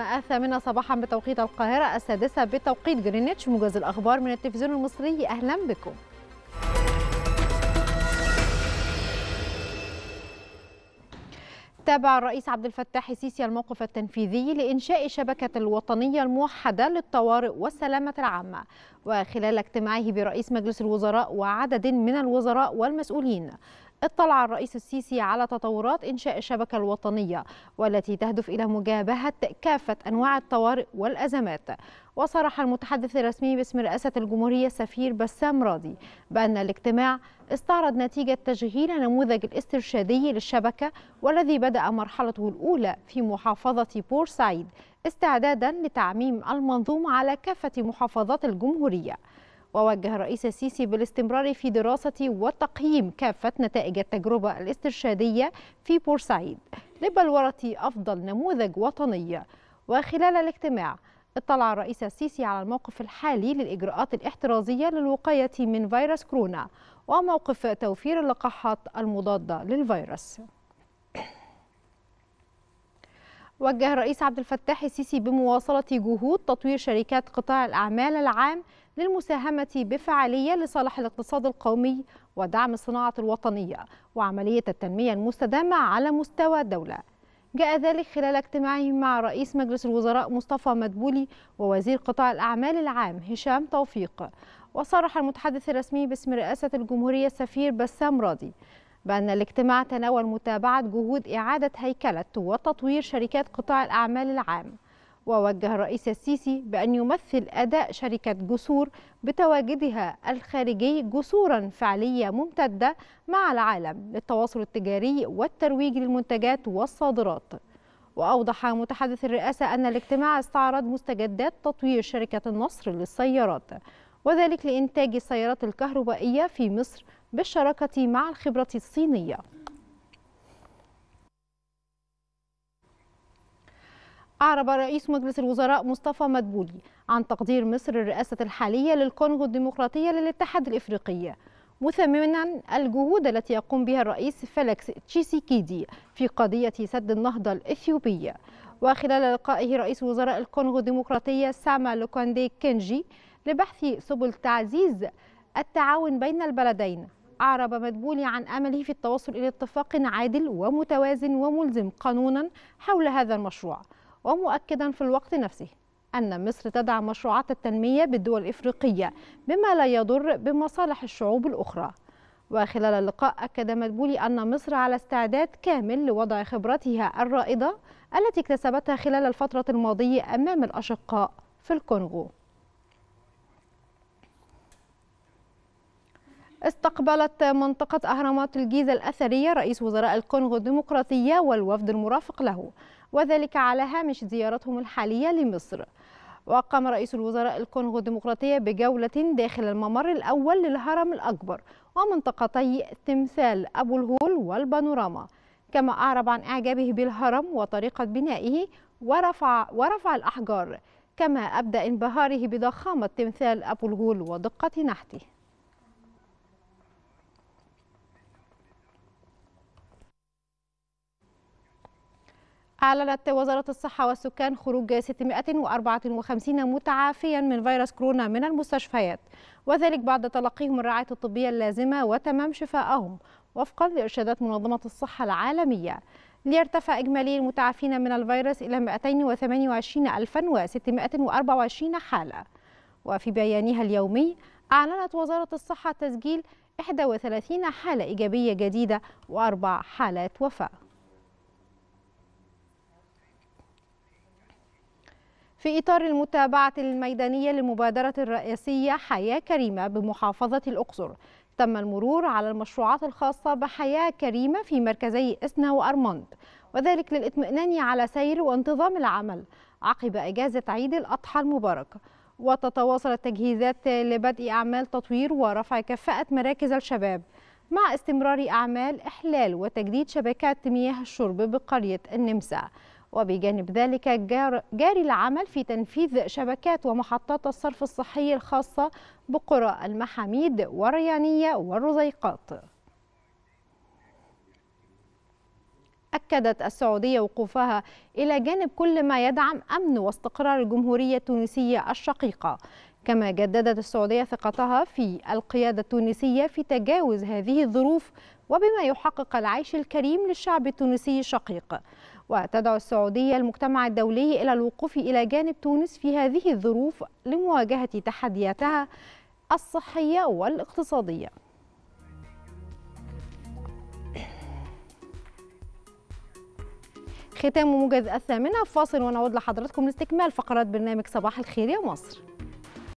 الثامنة صباحا بتوقيت القاهرة السادسة بتوقيت جرينتش موجز الأخبار من التلفزيون المصري أهلا بكم تابع الرئيس عبد الفتاح السيسي الموقف التنفيذي لإنشاء شبكة الوطنية الموحدة للطوارئ والسلامة العامة وخلال اجتماعه برئيس مجلس الوزراء وعدد من الوزراء والمسؤولين اطلع الرئيس السيسي على تطورات إنشاء الشبكة الوطنية والتي تهدف إلى مجابهة كافة أنواع الطوارئ والأزمات وصرح المتحدث الرسمي باسم رئاسة الجمهورية السفير بسام راضي بأن الاجتماع استعرض نتيجة تشغيل نموذج الاسترشادي للشبكة والذي بدأ مرحلته الأولى في محافظة بورسعيد استعدادا لتعميم المنظومة على كافة محافظات الجمهورية ووجه الرئيس السيسي بالاستمرار في دراسة وتقييم كافة نتائج التجربة الاسترشادية في بورسعيد لبلورة أفضل نموذج وطني وخلال الاجتماع اطلع الرئيس السيسي على الموقف الحالي للإجراءات الاحترازية للوقاية من فيروس كورونا وموقف توفير اللقاحات المضادة للفيروس وجه الرئيس عبد الفتاح السيسي بمواصلة جهود تطوير شركات قطاع الأعمال العام للمساهمة بفعالية لصالح الاقتصاد القومي ودعم الصناعة الوطنية وعملية التنمية المستدامة على مستوى الدولة جاء ذلك خلال اجتماعه مع رئيس مجلس الوزراء مصطفى مدبولي ووزير قطاع الأعمال العام هشام توفيق وصرح المتحدث الرسمي باسم رئاسة الجمهورية السفير بسام راضي بأن الاجتماع تناول متابعة جهود إعادة هيكلة وتطوير شركات قطاع الأعمال العام ووجه الرئيس السيسي بأن يمثل أداء شركة جسور بتواجدها الخارجي جسورا فعلية ممتدة مع العالم للتواصل التجاري والترويج للمنتجات والصادرات وأوضح متحدث الرئاسة أن الاجتماع استعرض مستجدات تطوير شركة النصر للسيارات وذلك لإنتاج السيارات الكهربائية في مصر بالشراكة مع الخبرة الصينية أعرب رئيس مجلس الوزراء مصطفى مدبولي عن تقدير مصر الرئاسة الحالية للكونغو الديمقراطية للاتحاد الإفريقي مثمنا الجهود التي يقوم بها الرئيس فيليكس تشيسيكيدي في قضية سد النهضة الإثيوبية وخلال لقائه رئيس وزراء الكونغو الديمقراطية ساما لوكاندي كينجي لبحث سبل تعزيز التعاون بين البلدين أعرب مدبولي عن أمله في التوصل إلى اتفاق عادل ومتوازن وملزم قانونا حول هذا المشروع ومؤكدا في الوقت نفسه أن مصر تدعم مشروعات التنمية بالدول الإفريقية بما لا يضر بمصالح الشعوب الأخرى وخلال اللقاء أكد مدبولي أن مصر على استعداد كامل لوضع خبرتها الرائدة التي اكتسبتها خلال الفترة الماضية أمام الأشقاء في الكونغو استقبلت منطقة أهرامات الجيزة الأثرية رئيس وزراء الكونغو الديمقراطية والوفد المرافق له وذلك على هامش زيارتهم الحالية لمصر وقام رئيس الوزراء الكونغو الديمقراطية بجولة داخل الممر الأول للهرم الأكبر ومنطقتي تمثال أبو الهول والبانوراما كما أعرب عن إعجابه بالهرم وطريقة بنائه ورفع, ورفع الأحجار كما أبدى انبهاره بضخامة تمثال أبو الهول ودقة نحته أعلنت وزارة الصحة والسكان خروج 654 متعافيا من فيروس كورونا من المستشفيات وذلك بعد تلقيهم الرعاية الطبية اللازمة وتمام شفائهم وفقا لإرشادات منظمة الصحة العالمية ليرتفع إجمالي المتعافين من الفيروس إلى 228624 حالة وفي بيانها اليومي أعلنت وزارة الصحة تسجيل 31 حالة إيجابية جديدة وأربع حالات وفاة في إطار المتابعة الميدانية للمبادرة الرئاسية حياة كريمة بمحافظة الأقصر تم المرور على المشروعات الخاصة بحياة كريمة في مركزي إسنا وأرمند وذلك للإطمئنان على سير وانتظام العمل عقب إجازة عيد الأضحى المبارك وتتواصل التجهيزات لبدء أعمال تطوير ورفع كفاءة مراكز الشباب مع استمرار أعمال إحلال وتجديد شبكات مياه الشرب بقرية النمسا وبجانب ذلك جاري العمل في تنفيذ شبكات ومحطات الصرف الصحي الخاصة بقرى المحاميد والريانية والرزيقات أكدت السعودية وقوفها إلى جانب كل ما يدعم أمن واستقرار الجمهورية التونسية الشقيقة كما جددت السعودية ثقتها في القيادة التونسية في تجاوز هذه الظروف وبما يحقق العيش الكريم للشعب التونسي الشقيق وتدعو السعودية المجتمع الدولي إلى الوقوف إلى جانب تونس في هذه الظروف لمواجهة تحدياتها الصحية والاقتصادية ختام موجز الثامنة فاصل ونعود لحضراتكم لاستكمال فقرات برنامج صباح الخير يا مصر